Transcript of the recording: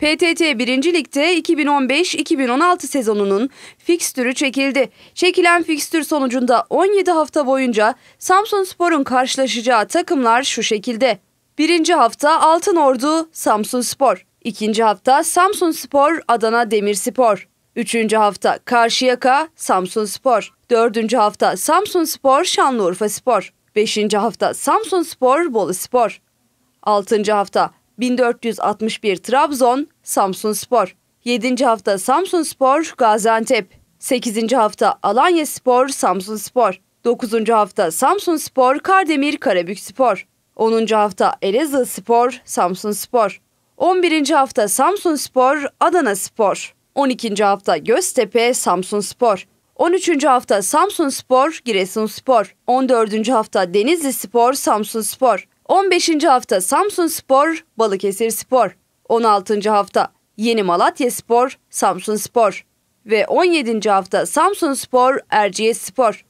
PTT 1. Lig'de 2015-2016 sezonunun fikstürü çekildi. Çekilen fikstür sonucunda 17 hafta boyunca Samsun Spor'un karşılaşacağı takımlar şu şekilde. 1. hafta Altın Ordu, Samsun Spor. 2. hafta Samsun Spor, Adana Demirspor. 3. hafta Karşıyaka, Samsun Spor. 4. hafta Samsun Spor, Şanlıurfa Spor. 5. hafta Samsun Spor, Bolu Spor. 6. hafta 1461 Trabzon, Samsun Spor. 7. hafta Samsun Spor, Gaziantep. 8. hafta Alanya Spor, Samsun Spor. 9. hafta Samsun Spor, Kardemir Karabük Spor. 10. hafta Elazığ Spor, Samsun Spor. 11. hafta Samsun Spor, Adana Spor. 12. hafta Göztepe, Samsun Spor. 13. hafta Samsun Spor, Giresun Spor. 14. hafta Denizli Spor, Samsun Spor. 15. hafta Samsun Spor, Balıkesir Spor. 16. hafta Yeni Malatya Spor, Samsun Spor. Ve 17. hafta Samsun Spor, Erciyes Spor.